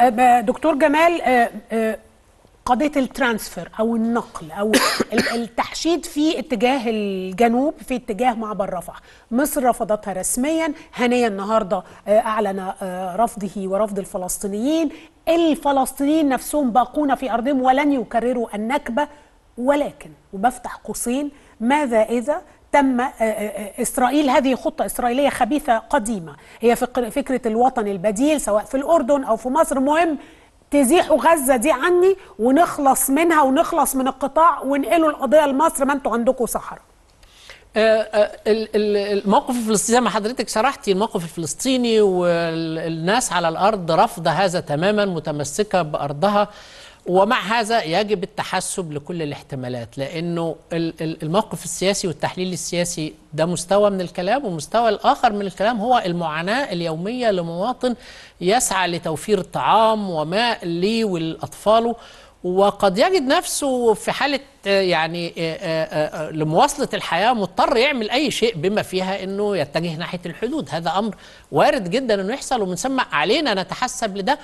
آه، دكتور جمال آه، آه، قضيه الترانسفير او النقل او التحشيد في اتجاه الجنوب في اتجاه معبر رفح مصر رفضتها رسميا هنيه النهارده اعلن رفضه ورفض الفلسطينيين الفلسطينيين نفسهم باقون في ارضهم ولن يكرروا النكبه ولكن وبفتح قوسين ماذا اذا تم آه، آه، آه، اسرائيل هذه خطه اسرائيليه خبيثه قديمه هي فكره الوطن البديل سواء في الاردن او في مصر مهم تزيحوا غزه دي عني ونخلص منها ونخلص من القطاع وانقلوا القضيه لمصر ما انتوا عندكم صحراء الموقف الفلسطيني زي ما حضرتك شرحتي الموقف الفلسطيني والناس على الارض رافضه هذا تماما متمسكه بارضها ومع هذا يجب التحسب لكل الاحتمالات لأنه الموقف السياسي والتحليل السياسي ده مستوى من الكلام ومستوى الآخر من الكلام هو المعاناة اليومية لمواطن يسعى لتوفير الطعام وماء ليه ولأطفاله وقد يجد نفسه في حالة يعني لمواصلة الحياة مضطر يعمل أي شيء بما فيها أنه يتجه ناحية الحدود هذا أمر وارد جدا أنه يحصل ومن ثم علينا نتحسب لده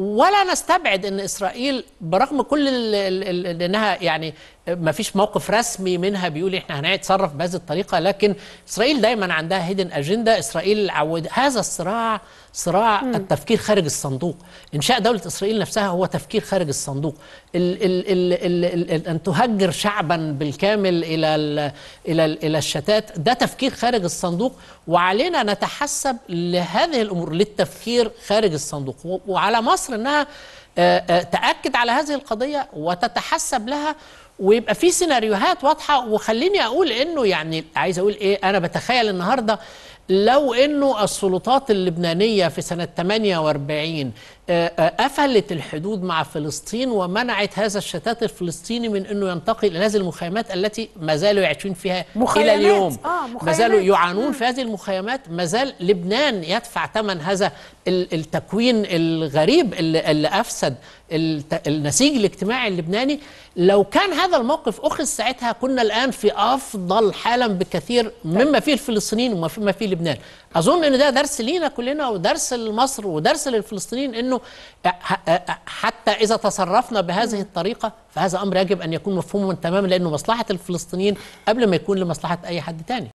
ولا نستبعد ان اسرائيل برغم كل انها يعني ما فيش موقف رسمي منها بيقول احنا هنتصرف بهذه الطريقه لكن اسرائيل دايما عندها هيدن اجنده اسرائيل عود هذا الصراع صراع مم. التفكير خارج الصندوق إنشاء دولة إسرائيل نفسها هو تفكير خارج الصندوق ال ال ال ال الـ الـ أن تهجر شعبا بالكامل إلى الـ إلى الـ إلى الشتات ده تفكير خارج الصندوق وعلينا نتحسب لهذه الأمور للتفكير خارج الصندوق وعلى مصر أنها آه، آه، تأكد على هذه القضية وتتحسب لها ويبقى في سيناريوهات واضحه وخليني اقول انه يعني عايز اقول ايه انا بتخيل النهارده لو انه السلطات اللبنانيه في سنه 48 آه، آه، قفلت الحدود مع فلسطين ومنعت هذا الشتات الفلسطيني من انه ينتقل الى هذه المخيمات التي ما زالوا يعيشون فيها مخيمات. الى اليوم آه مخيمات. ما زالوا يعانون في هذه المخيمات ما زال لبنان يدفع ثمن هذا التكوين الغريب اللي افسد النسيج الاجتماعي اللبناني لو كان هذا هذا الموقف أخذ ساعتها كنا الآن في أفضل حالا بكثير مما فيه الفلسطينيين ومما فيه لبنان أظن أن ده درس لينا كلنا ودرس لمصر ودرس للفلسطينيين أنه حتى إذا تصرفنا بهذه الطريقة فهذا أمر يجب أن يكون مفهوما تماما لأنه مصلحة الفلسطينيين قبل ما يكون لمصلحة أي حد تاني